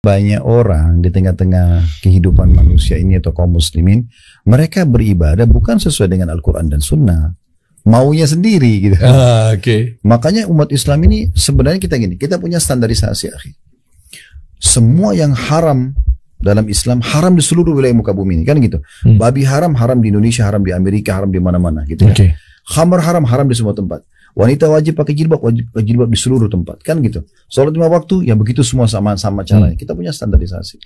banyak orang di tengah-tengah kehidupan manusia ini atau kaum muslimin mereka beribadah bukan sesuai dengan Al-Quran dan Sunnah maunya sendiri gitu ah, okay. makanya umat Islam ini sebenarnya kita gini kita punya standarisasi akhir semua yang haram dalam Islam haram di seluruh wilayah muka bumi ini kan gitu hmm. babi haram haram di Indonesia haram di Amerika haram di mana-mana gitu okay. ya. khamar haram haram di semua tempat Wanita wajib pakai jilbab, wajib pakai jilbab di seluruh tempat, kan gitu. Sholat lima waktu, ya begitu semua sama-sama caranya. Hmm. Kita punya standarisasi.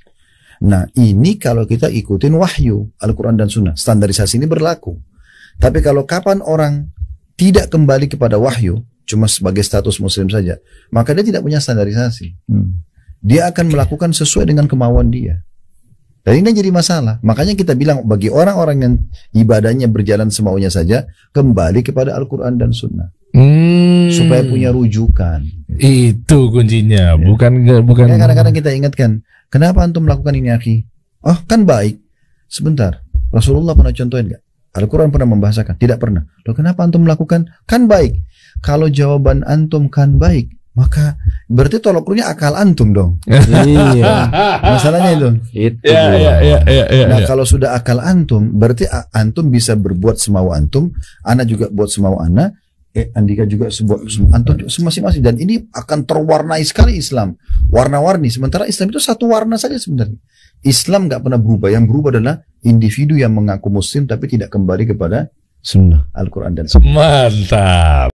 Nah, ini kalau kita ikutin wahyu, Al-Quran dan Sunnah, standarisasi ini berlaku. Tapi kalau kapan orang tidak kembali kepada wahyu, cuma sebagai status muslim saja, maka dia tidak punya standarisasi. Hmm. Dia akan melakukan sesuai dengan kemauan dia. Dan ini jadi masalah. Makanya kita bilang bagi orang-orang yang ibadahnya berjalan semaunya saja, kembali kepada Al-Quran dan Sunnah hmm. supaya punya rujukan. Itu kuncinya, ya. bukan bukan. karena kadang-kadang kita ingatkan, kenapa antum melakukan ini akhi? Oh kan baik. Sebentar, Rasulullah pernah contohin nggak? Al-Quran pernah membahasakan? Tidak pernah. Loh kenapa antum melakukan? Kan baik. Kalau jawaban antum kan baik, maka berarti tolok akal antum dong. iya. Masalahnya itu. Itu. Ya, ya, ya, ya, ya, nah ya. kalau sudah akal antum, berarti antum bisa berbuat semau antum, anak juga buat semau anak, eh, Andika juga sebuah Anton masing-masing dan ini akan terwarnai sekali Islam warna-warni sementara Islam itu satu warna saja sebenarnya Islam nggak pernah berubah yang berubah adalah individu yang mengaku Muslim tapi tidak kembali kepada Sunnah Al-Quran dan Sunnah mantap